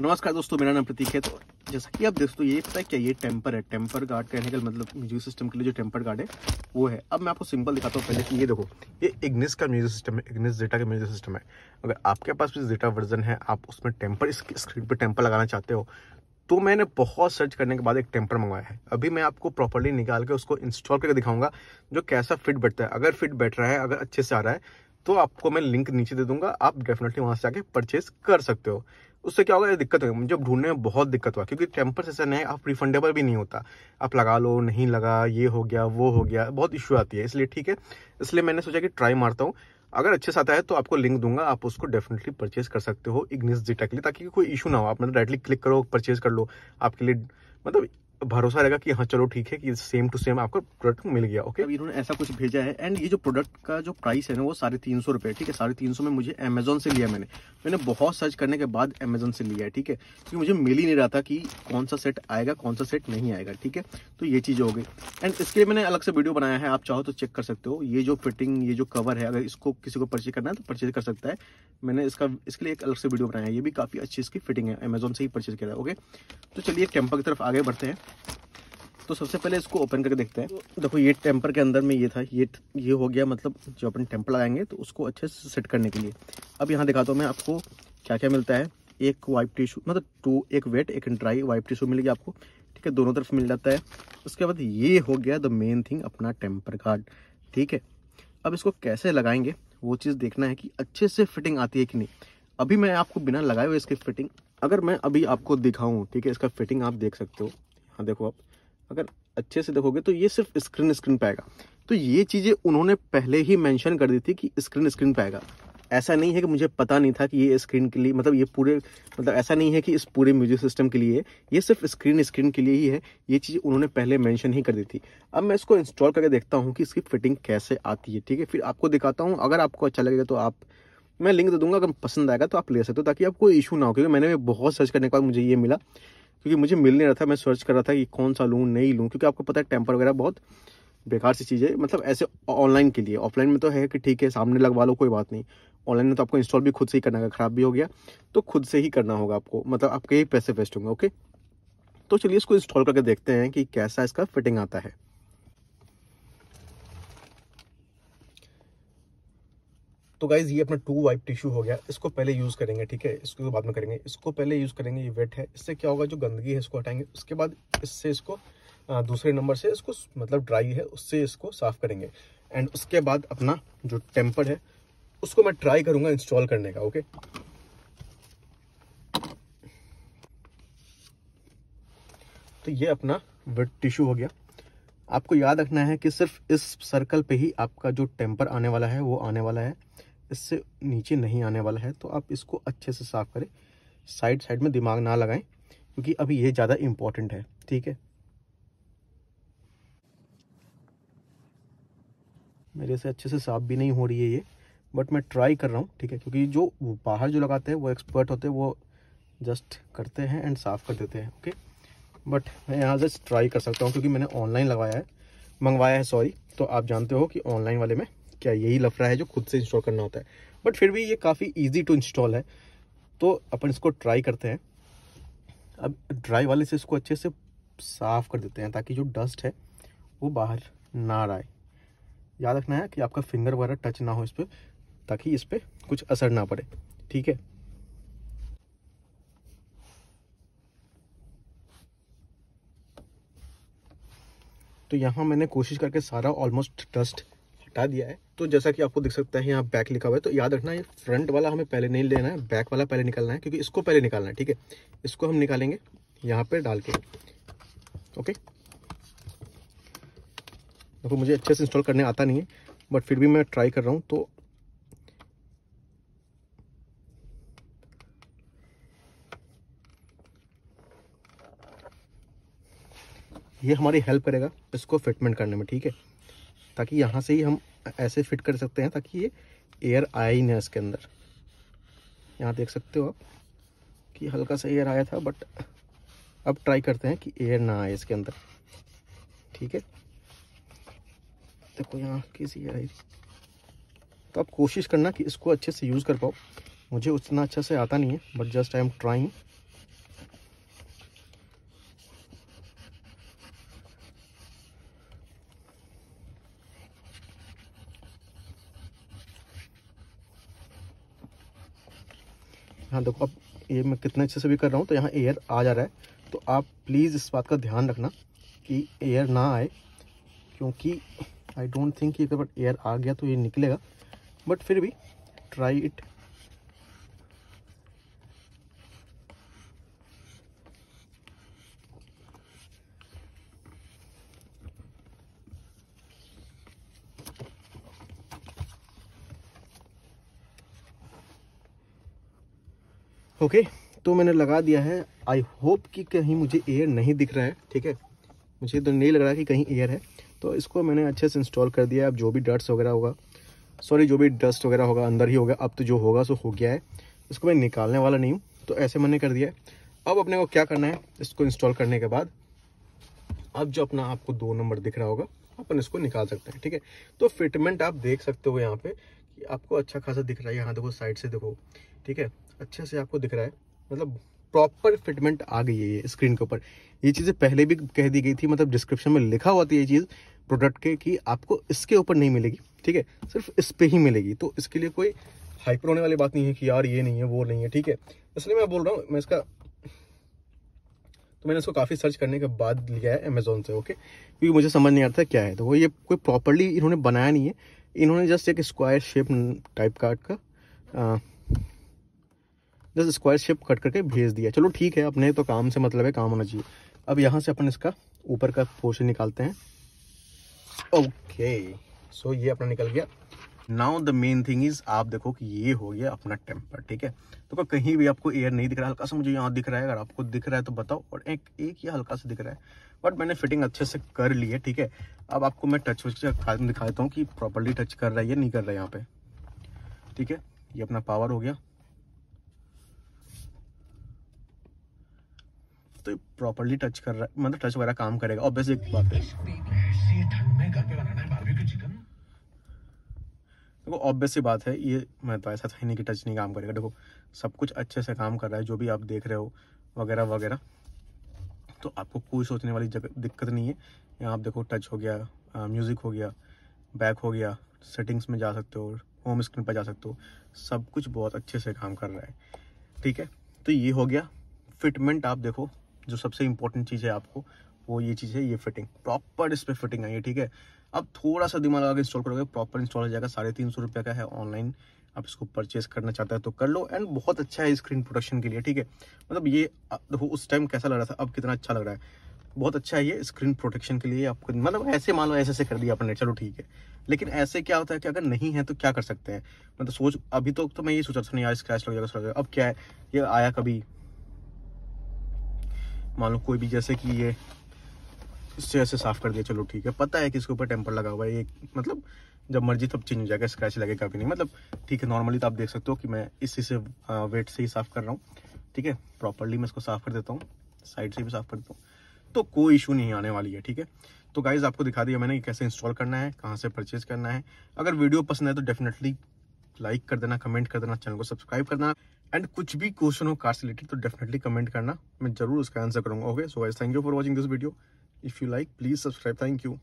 नमस्कार दोस्तों मेरा नाम प्रतीक है तो जैसा कि आप दोस्तों ये पता है क्या ये टेम्पर है टेम्पर गार्ड कहने का मतलब म्यूजिक सिस्टम के लिए जो टेम्पर गार्ड है वो है अब मैं आपको सिंपल दिखाता हूँ पहले कि ये देखो ये इग्निस का म्यूजिक सिस्टम है इग्निस डेटा का म्यूजिक सिस्टम है अगर आपके पास भी डेटा वर्जन है आप उसमें टेम्पर स्क्रीन पर टेम्पर लगाना चाहते हो तो मैंने बहुत सर्च करने के बाद एक टेम्पर मंगवाया है अभी मैं आपको प्रॉपरली निकाल के उसको इंस्टॉल करके दिखाऊंगा जो कैसा फिट बैठता है अगर फिट बैठ रहा है अगर अच्छे से आ रहा है तो आपको मैं लिंक नीचे दे दूंगा आप डेफिनेटली वहां से आके परचेज कर सकते हो उससे क्या होगा ये दिक्कत होगी मुझे ढूंढने में बहुत दिक्कत हुआ क्योंकि टेम्पर सेशन है आप रिफंडेबल भी नहीं होता आप लगा लो नहीं लगा ये हो गया वो हो गया बहुत इश्यू आती है इसलिए ठीक है इसलिए मैंने सोचा कि ट्राई मारता हूँ अगर अच्छे से आता है तो आपको लिंक दूंगा आप उसको डेफिनेटली परचेज कर सकते हो इग्निस डिटेक्टली के लिए ताकि कोई इशू ना हो आप मतलब डायरेक्टली क्लिक करो परचेज कर लो आपके लिए मतलब भरोसा रहेगा कि हाँ चलो ठीक है कि सेम टू सेम आपको प्रोडक्ट मिल गया ओके अभी इन्होंने ऐसा कुछ भेजा है एंड ये जो प्रोडक्ट का जो प्राइस है ना वो साढ़े तीन सौ रुपये ठीक है साढ़े तीन सौ में मुझे अमेजोन से लिया मैंने मैंने बहुत सर्च करने के बाद अमेजोन से लिया है ठीक है क्योंकि मुझे मिल ही नहीं रहा था कि कौन सा सेट आएगा कौन सा सेट नहीं आएगा ठीक है तो ये चीज़ हो गई एंड इसके लिए मैंने अलग से वीडियो बनाया है आप चाहो तो चेक कर सकते हो ये जो फिटिंग ये जो कवर है अगर इसको किसी को परचेज करना है तो परचेज कर सकता है मैंने इसका इसके लिए एक अलग से वीडियो बनाया है ये भी काफ़ी अच्छी इसकी फिटिंग है अमेजोन से ही परचेज किया है ओके तो चलिए कैंपा की तरफ आगे बढ़ते हैं तो सबसे पहले इसको ओपन करके देखते हैं तो देखो ये टेम्पर के अंदर में ये था ये ये हो गया मतलब जो अपन टेम्पर लगाएंगे तो उसको अच्छे से सेट करने के लिए अब यहाँ दिखाता हूँ मैं आपको क्या क्या मिलता है एक वाइप टिश्यू मतलब टू एक वेट एक ड्राई वाइप टिश्यू मिल गया आपको ठीक है दोनों तरफ मिल जाता है उसके बाद ये हो गया द मेन थिंग अपना टेम्पर कार्ड ठीक है अब इसको कैसे लगाएंगे वो चीज़ देखना है कि अच्छे से फिटिंग आती है कि नहीं अभी मैं आपको बिना लगाए हुए इसकी फिटिंग अगर मैं अभी आपको दिखाऊं ठीक है इसका फिटिंग आप देख सकते हो हाँ देखो आप अगर अच्छे से देखोगे तो ये सिर्फ स्क्रीन स्क्रीन पे आएगा तो ये चीज़ें उन्होंने पहले ही मेंशन कर दी थी कि स्क्रीन स्क्रीन पे आएगा ऐसा नहीं है कि मुझे पता नहीं था कि ये स्क्रीन के लिए मतलब ये पूरे मतलब ऐसा नहीं है कि इस पूरे म्यूजिक सिस्टम के लिए ये सिर्फ स्क्रीन स्क्रीन के लिए ही है ये चीज़ उन्होंने पहले मेंशन ही कर दी थी अब मैं इसको इंस्टॉल करके देखता हूँ कि इसकी फिटिंग कैसे आती है ठीक है फिर आपको दिखाता हूँ अगर आपको अच्छा लगेगा तो आप मैं लिंक दे दूंगा अगर पसंद आएगा तो आप ले सकते हो ताकि आपको इशू ना हो क्योंकि मैंने बहुत सर्च करने के बाद मुझे ये मिला क्योंकि मुझे मिल नहीं रहा था मैं सर्च कर रहा था कि कौन सा लूँ नहीं लूँ क्योंकि आपको पता है टेम्पर वगैरह बहुत बेकार सी चीज़ है मतलब ऐसे ऑनलाइन के लिए ऑफलाइन में तो है कि ठीक है सामने लगवा लो कोई बात नहीं ऑनलाइन में तो आपको इंस्टॉल भी खुद से ही करना होगा ख़राब भी हो गया तो खुद से ही करना होगा आपको मतलब आपके ही पैसे वेस्ट होंगे ओके तो चलिए इसको इंस्टॉल करके देखते हैं कि कैसा इसका फिटिंग आता है तो गाइज ये अपना टू वाइप टिश्यू हो गया इसको पहले यूज़ करेंगे ठीक है इसको बाद में करेंगे इसको पहले यूज़ करेंगे ये वेट है इससे क्या होगा जो गंदगी है इसको हटाएंगे उसके बाद इससे इसको दूसरे नंबर से इसको मतलब ड्राई है उससे इसको साफ़ करेंगे एंड उसके बाद अपना जो टेम्पर है उसको मैं ट्राई करूंगा इंस्टॉल करने का ओके तो ये अपना वेट टिश्यू हो गया आपको याद रखना है कि सिर्फ इस सर्कल पे ही आपका जो टेम्पर आने वाला है वो आने वाला है इससे नीचे नहीं आने वाला है तो आप इसको अच्छे से साफ़ करें साइड साइड में दिमाग ना लगाएं क्योंकि अभी ये ज़्यादा इम्पॉर्टेंट है ठीक है मेरे से अच्छे से साफ भी नहीं हो रही है ये बट मैं ट्राई कर रहा हूँ ठीक है क्योंकि जो बाहर जो लगाते हैं वो एक्सपर्ट होते हैं वो जस्ट करते हैं एंड साफ़ कर देते हैं ओके बट मैं यहाँ जस्ट ट्राई कर सकता हूँ क्योंकि मैंने ऑनलाइन लगाया है मंगवाया है सॉरी तो आप जानते हो कि ऑनलाइन वाले में क्या यही लफड़ा है जो खुद से इंस्टॉल करना होता है बट फिर भी ये काफ़ी ईजी टू इंस्टॉल है तो अपन इसको ट्राई करते हैं अब ड्राई वाले से इसको अच्छे से साफ़ कर देते हैं ताकि जो डस्ट है वो बाहर ना आए याद रखना है कि आपका फिंगर वगैरह टच ना हो इस पर ताकि इस पर कुछ असर ना पड़े ठीक है तो यहाँ मैंने कोशिश करके सारा ऑलमोस्ट डस्ट हटा दिया है तो जैसा कि आपको दिख सकता है यहाँ बैक लिखा हुआ है तो याद रखना है फ्रंट वाला हमें पहले नहीं लेना है बैक वाला पहले निकालना है क्योंकि इसको पहले निकालना है ठीक है इसको हम निकालेंगे यहाँ पर डाल के ओके देखो तो मुझे अच्छे से इंस्टॉल करने आता नहीं है बट फिर भी मैं ट्राई कर रहा हूँ तो ये हमारी हेल्प करेगा इसको फिटमेंट करने में ठीक है ताकि यहाँ से ही हम ऐसे फिट कर सकते हैं ताकि ये एयर आया ही ना इसके अंदर यहाँ देख सकते हो आप कि हल्का सा एयर आया था बट अब ट्राई करते हैं कि एयर ना आए इसके अंदर ठीक है देखो यहाँ कैसी एयर आई तो आप कोशिश करना कि इसको अच्छे से यूज़ कर पाओ मुझे उतना अच्छा से आता नहीं है but just I am trying यहाँ देखो अब ये मैं कितने अच्छे से भी कर रहा हूँ तो यहाँ एयर आ जा रहा है तो आप प्लीज़ इस बात का ध्यान रखना कि एयर ना आए क्योंकि आई डोंट थिंक कि अगर एयर आ गया तो ये निकलेगा बट फिर भी ट्राई इट ओके तो मैंने लगा दिया है आई होप कि कहीं मुझे एयर नहीं दिख रहा है ठीक है मुझे तो नहीं लग रहा कि कहीं एयर है तो इसको मैंने अच्छे से इंस्टॉल कर दिया अब जो भी डट्स वगैरह होगा सॉरी जो भी डस्ट वगैरह होगा अंदर ही होगा अब तो जो होगा सो हो गया है इसको मैं निकालने वाला नहीं हूँ तो ऐसे मैंने कर दिया है अब अपने को क्या करना है इसको इंस्टॉल करने के बाद अब जो अपना आपको दो नंबर दिख रहा होगा अपन इसको निकाल सकते हैं ठीक है तो फिटमेंट आप देख सकते हो यहाँ पे कि आपको अच्छा खासा दिख रहा है यहाँ देखो साइड से देखो ठीक है अच्छे से आपको दिख रहा है मतलब प्रॉपर फिटमेंट आ गई है ये स्क्रीन के ऊपर ये चीज़ें पहले भी कह दी गई थी मतलब डिस्क्रिप्शन में लिखा हुआ था ये चीज़ प्रोडक्ट के कि आपको इसके ऊपर नहीं मिलेगी ठीक है सिर्फ इस पर ही मिलेगी तो इसके लिए कोई हाइपर होने वाली बात नहीं है कि यार ये नहीं है वो नहीं है ठीक है इसलिए मैं बोल रहा हूँ मैं इसका तो मैंने उसको काफ़ी सर्च करने के बाद लिया है अमेजोन से ओके क्योंकि मुझे समझ नहीं आता क्या है तो वो ये कोई प्रॉपरली इन्होंने बनाया नहीं है इन्होंने जस्ट एक स्क्वायर शेप टाइप काट का जस्ट स्क्वायर शेप कट करके भेज दिया चलो ठीक है अपने तो काम से मतलब है काम होना चाहिए अब यहाँ से अपन इसका ऊपर का पोर्शन निकालते हैं ओके सो ये अपना निकल गया now the main thing is आप देखो कि ये हो गया अपना टेम्पर ठीक है तो कहीं भी आपको एयर नहीं दिख रहा हल्का सा मुझे यहाँ दिख रहा है अगर आपको दिख रहा है तो बताओ और एक एक ही हल्का सा दिख रहा है बट मैंने फिटिंग अच्छे से कर ली है ठीक है अब आपको मैं टच वच दिखा देता हूँ कि प्रॉपरली टच कर रहा है या नहीं कर रहा है यहाँ पे ठीक है ये अपना पावर हो गया तो प्रॉपरली टच कर रहा है मतलब टच वगैरह काम करेगा ऑब्वियस एक बात है देखो ऑब्वियस बात है ये मैं तो ऐसा ही नहीं कि टच नहीं काम करेगा देखो सब कुछ अच्छे से काम कर रहा है जो भी आप देख रहे हो वगैरह वगैरह तो आपको कोई सोचने वाली जगह दिक्कत नहीं है यहाँ आप देखो टच हो गया म्यूज़िक हो गया बैक हो गया सेटिंग्स में जा सकते हो होम स्क्रीन पर जा सकते हो सब कुछ बहुत अच्छे से काम कर रहा है ठीक है तो ये हो गया फिटमेंट आप देखो जो सबसे इम्पोर्टेंट चीज़ है आपको वो ये चीज़ है ये फिटिंग प्रॉपर इस पर फिटिंग आई है ठीक है अब थोड़ा सा दिमाग लगा के इंस्टॉल करोगे प्रॉपर इंस्टॉल हो जाएगा साढ़े तीन सौ रुपये का है ऑनलाइन आप इसको परचेस करना चाहते हैं तो कर लो एंड बहुत अच्छा है स्क्रीन प्रोटेक्शन के लिए ठीक है मतलब ये देखो उस टाइम कैसा लग रहा था अब कितना अच्छा लग रहा है बहुत अच्छा है ये स्क्रीन प्रोटेक्शन के लिए आपको मतलब ऐसे मान लो ऐसे ऐसे कर दिया आपने चलो ठीक है लेकिन ऐसे क्या होता है कि अगर नहीं है तो क्या कर सकते हैं मतलब सोच अभी तो, तो मैं ये सोचा था यार स्क्रैच लग जाएगा अब क्या है ये आया कभी मान लो कोई भी जैसे कि ये इससे ऐसे साफ कर दिया चलो ठीक है पता है कि इसके ऊपर टेम्पर लगा हुआ है ये मतलब जब मर्जी तब चेंज हो जाएगा स्क्रैच लगेगा भी नहीं मतलब ठीक है नॉर्मली तो आप देख सकते हो कि मैं इसी से वेट से ही साफ कर रहा हूँ ठीक है प्रॉपरली मैं इसको साफ कर देता हूँ साइड से भी साफ कर देता हूँ तो कोई इशू नहीं आने वाली है ठीक है तो गाइज आपको दिखा दिया मैंने कि कैसे इंस्टॉल करना है कहाँ से परचेज करना है अगर वीडियो पसंद है तो डेफिनेटली लाइक कर देना कमेंट कर देना चैनल को सब्सक्राइब करना एंड कुछ भी क्वेश्चन हो कार से रिलेटेड तो डेफिनेटली कमेंट करना मैं जरूर उसका आंसर करूंगा okay so guys thank you for watching this video if you like please subscribe thank you